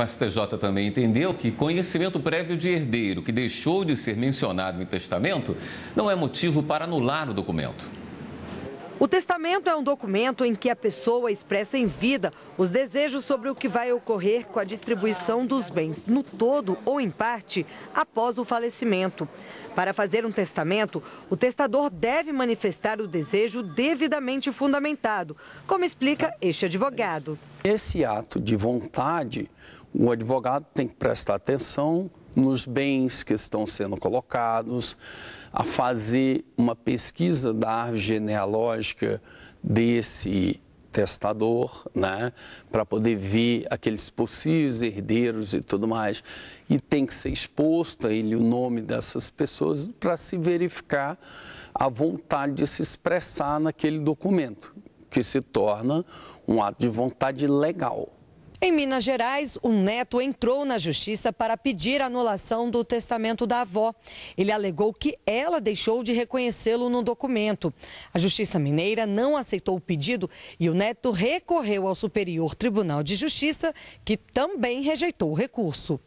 O STJ também entendeu que conhecimento prévio de herdeiro que deixou de ser mencionado em testamento não é motivo para anular o documento. O testamento é um documento em que a pessoa expressa em vida os desejos sobre o que vai ocorrer com a distribuição dos bens, no todo ou em parte, após o falecimento. Para fazer um testamento, o testador deve manifestar o desejo devidamente fundamentado, como explica este advogado. Esse ato de vontade o advogado tem que prestar atenção nos bens que estão sendo colocados, a fazer uma pesquisa da árvore genealógica desse testador, né, para poder ver aqueles possíveis herdeiros e tudo mais, e tem que ser exposto a ele o nome dessas pessoas para se verificar a vontade de se expressar naquele documento, que se torna um ato de vontade legal. Em Minas Gerais, um neto entrou na justiça para pedir anulação do testamento da avó. Ele alegou que ela deixou de reconhecê-lo no documento. A Justiça Mineira não aceitou o pedido e o neto recorreu ao Superior Tribunal de Justiça, que também rejeitou o recurso.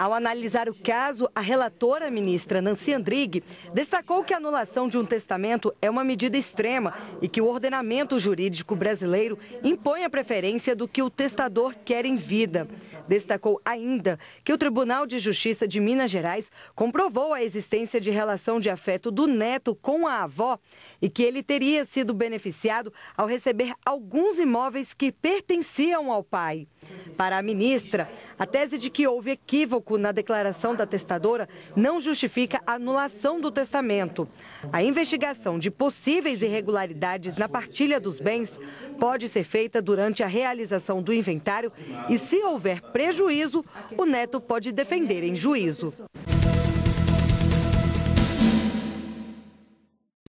Ao analisar o caso, a relatora ministra Nancy Andrighi destacou que a anulação de um testamento é uma medida extrema e que o ordenamento jurídico brasileiro impõe a preferência do que o testador quer em vida. Destacou ainda que o Tribunal de Justiça de Minas Gerais comprovou a existência de relação de afeto do neto com a avó e que ele teria sido beneficiado ao receber alguns imóveis que pertenciam ao pai. Para a ministra, a tese de que houve equívoco na declaração da testadora não justifica a anulação do testamento. A investigação de possíveis irregularidades na partilha dos bens pode ser feita durante a realização do inventário e, se houver prejuízo, o neto pode defender em juízo.